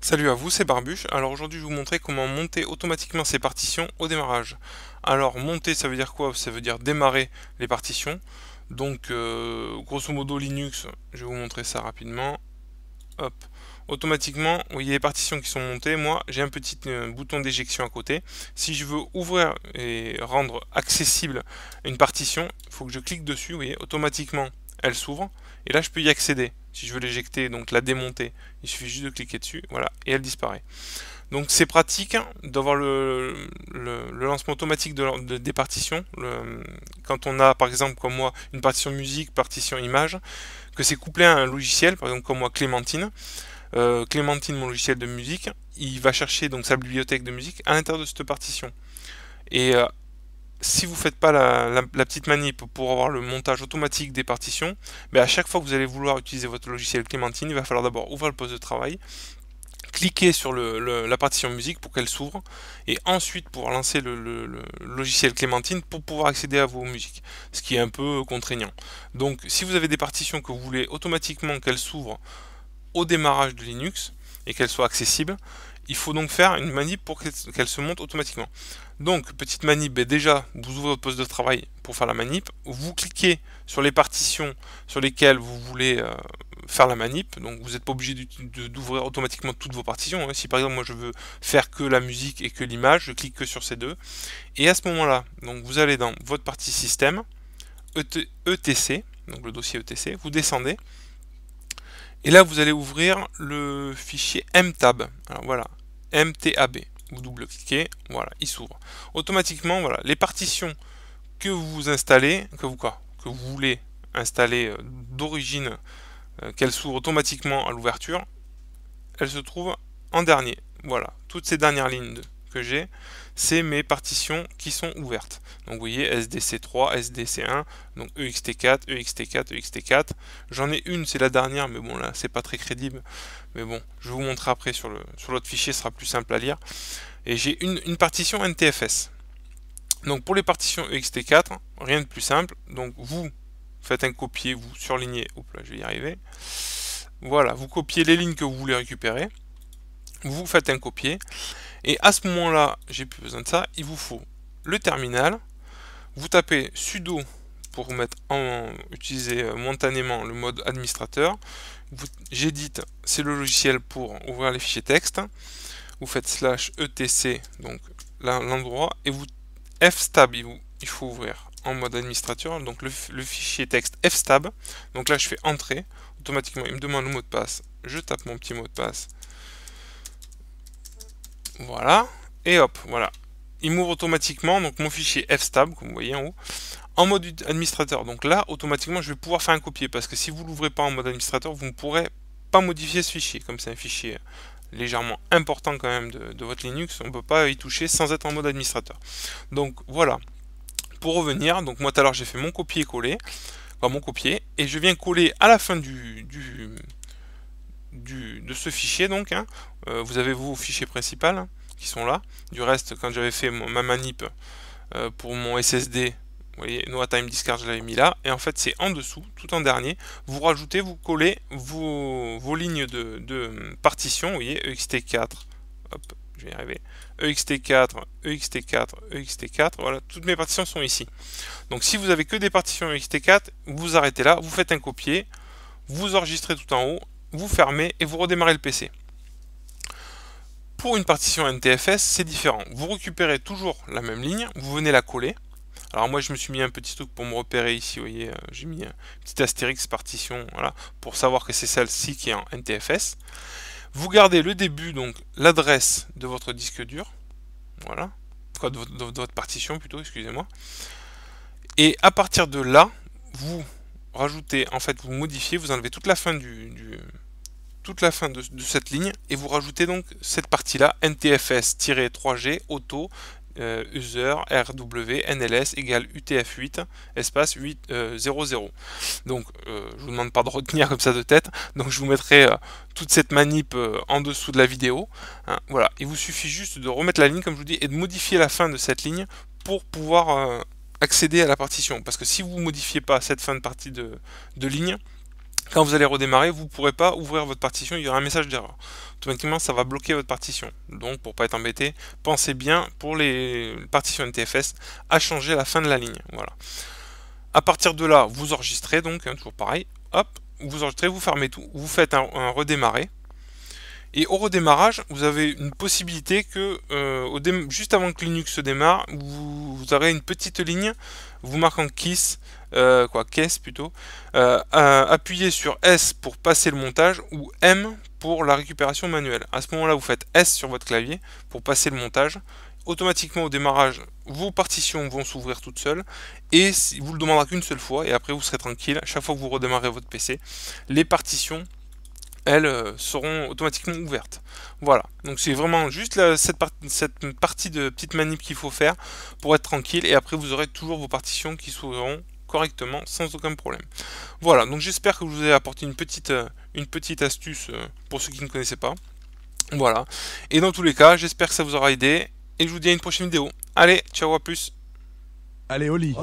Salut à vous, c'est Barbuche. Alors aujourd'hui, je vais vous montrer comment monter automatiquement ces partitions au démarrage. Alors monter, ça veut dire quoi Ça veut dire démarrer les partitions. Donc euh, grosso modo Linux, je vais vous montrer ça rapidement hop, automatiquement, vous voyez les partitions qui sont montées. Moi, j'ai un petit euh, bouton d'éjection à côté. Si je veux ouvrir et rendre accessible une partition, il faut que je clique dessus. Vous voyez, automatiquement, elle s'ouvre. Et là, je peux y accéder. Si je veux l'éjecter, donc la démonter, il suffit juste de cliquer dessus. Voilà, et elle disparaît. Donc c'est pratique d'avoir le, lancement automatique de, des partitions. quand on a par exemple comme moi une partition musique, partition image, que c'est couplé à un logiciel, par exemple comme moi Clémentine, euh, Clémentine mon logiciel de musique, il va chercher donc sa bibliothèque de musique à l'intérieur de cette partition. Et euh, si vous ne faites pas la, petite manip pour avoir le montage automatique des partitions, ben, à chaque fois que vous allez vouloir utiliser votre logiciel Clémentine, il va falloir d'abord ouvrir le poste de travail, cliquer sur la partition musique pour qu'elle s'ouvre et ensuite pouvoir lancer le, logiciel Clémentine pour pouvoir accéder à vos musiques, ce qui est un peu contraignant. Donc si vous avez des partitions que vous voulez automatiquement qu'elles s'ouvrent au démarrage de Linux et qu'elles soient accessibles, il faut donc faire une manip pour qu'elle se monte automatiquement. Donc, petite manip, ben déjà, vous ouvrez votre poste de travail pour faire la manip, vous cliquez sur les partitions sur lesquelles vous voulez euh, faire la manip, donc vous n'êtes pas obligé d'ouvrir automatiquement toutes vos partitions. Hein. Si par exemple moi je veux faire que la musique et que l'image, je clique que sur ces deux. Et à ce moment-là, donc vous allez dans votre partie système, ETC, e donc le dossier ETC, vous descendez, et là vous allez ouvrir le fichier MTAB. Alors voilà, MTAB. Vous double-cliquez, voilà, il s'ouvre. Automatiquement, voilà, les partitions que vous installez, que vous quoi, que vous voulez installer euh, d'origine euh, qu'elle s'ouvre automatiquement à l'ouverture, elle se trouve en dernier. Voilà, toutes ces dernières lignes que j'ai, c'est mes partitions qui sont ouvertes. Donc vous voyez SDC3, SDC1, donc EXT4, EXT4, EXT4. J'en ai une, c'est la dernière, mais bon là c'est pas très crédible. Mais bon, je vous montrerai après sur l'autre sur fichier, ce sera plus simple à lire. Et j'ai une, une partition NTFS. Donc pour les partitions EXT4, rien de plus simple. Donc vous, faites un copier, vous surlignez, hop là, je vais y arriver. Voilà, vous copiez les lignes que vous voulez récupérer, vous faites un copier, et à ce moment-là, j'ai plus besoin de ça, il vous faut le terminal, vous tapez sudo pour mettre en, utiliser euh, montanément le mode administrateur, j'édite, c'est le logiciel pour ouvrir les fichiers texte, vous faites slash etc, donc l'endroit, et vous fstab, il faut ouvrir en mode administrateur, donc le, fichier texte fstab. Donc là, je fais entrer. Automatiquement, il me demande le mot de passe. Je tape mon petit mot de passe. Voilà. Et hop, voilà. Il m'ouvre automatiquement donc mon fichier fstab, comme vous voyez en haut, en mode administrateur. Donc là, automatiquement, je vais pouvoir faire un copier parce que si vous l'ouvrez pas en mode administrateur, vous ne pourrez pas modifier ce fichier. Comme c'est un fichier légèrement important quand même de, de votre Linux, on ne peut pas y toucher sans être en mode administrateur. Donc voilà pour revenir, donc moi tout à l'heure j'ai fait mon copier-coller, enfin mon copier, et je viens coller à la fin du, du, de ce fichier donc, hein. euh, vous avez vos fichiers principaux hein, qui sont là, du reste quand j'avais fait ma manip euh, pour mon SSD, vous voyez, no time discard je l'avais mis là, et en fait c'est en dessous, tout en dernier, vous rajoutez, vous collez vos, vos lignes de, partition, vous voyez, ext4, je vais arriver, EXT4, EXT4, EXT4, voilà, toutes mes partitions sont ici. Donc si vous avez que des partitions EXT4, vous arrêtez là, vous faites un copier, vous enregistrez tout en haut, vous fermez et vous redémarrez le PC. Pour une partition NTFS, c'est différent. Vous récupérez toujours la même ligne, vous venez la coller. Alors moi je me suis mis un petit truc pour me repérer ici, vous voyez, euh, j'ai mis un petit astérix partition, pour savoir que c'est celle-ci qui est en NTFS. Vous gardez le début, donc l'adresse de votre disque dur. Voilà. de, votre, partition plutôt, excusez-moi. Et à partir de là, vous rajoutez, en fait, vous modifiez, vous enlevez toute la fin toute la fin de, de, cette ligne et vous rajoutez donc cette partie là ntfs-3g auto euh, user rw nls égale utf8 espace 8 euh, Donc euh, je vous demande pas de retenir comme ça de tête, donc je vous mettrai toute cette manip en dessous de la vidéo. Hein, voilà, il vous suffit juste de remettre la ligne comme je vous dis et de modifier la fin de cette ligne pour pouvoir accéder à la partition. Parce que si vous modifiez pas cette fin de partie de ligne, quand vous allez redémarrer, vous ne pourrez pas ouvrir votre partition, il y aura un message d'erreur. Automatiquement, ça va bloquer votre partition. Donc, pour ne pas être embêté, pensez bien pour les partitions NTFS à changer la fin de la ligne. Voilà. À partir de là, vous enregistrez donc, hein, toujours pareil. Hop, vous enregistrez, vous fermez tout, vous faites un redémarrer. Et au redémarrage, vous avez une possibilité que euh, juste avant que Linux se démarre, vous, aurez une petite ligne vous marquant KISS, euh, quoi, caisse plutôt, euh, appuyez sur S pour passer le montage ou M pour la récupération manuelle. À ce moment-là, vous faites S sur votre clavier pour passer le montage. Automatiquement au démarrage, vos partitions vont s'ouvrir toutes seules et vous le demandera qu'une seule fois et après vous serez tranquille. Chaque fois que vous redémarrez votre PC, les partitions elles euh, seront automatiquement ouvertes. Voilà, donc c'est vraiment juste cette, partie de petite manip qu'il faut faire pour être tranquille et après vous aurez toujours vos partitions qui seront correctement sans aucun problème. Voilà, donc j'espère que je vous ai apporté une petite, euh, une petite astuce euh, pour ceux qui ne connaissaient pas. Voilà, et dans tous les cas, j'espère que ça vous aura aidé et je vous dis à une prochaine vidéo. Allez, ciao à plus Allez au lit.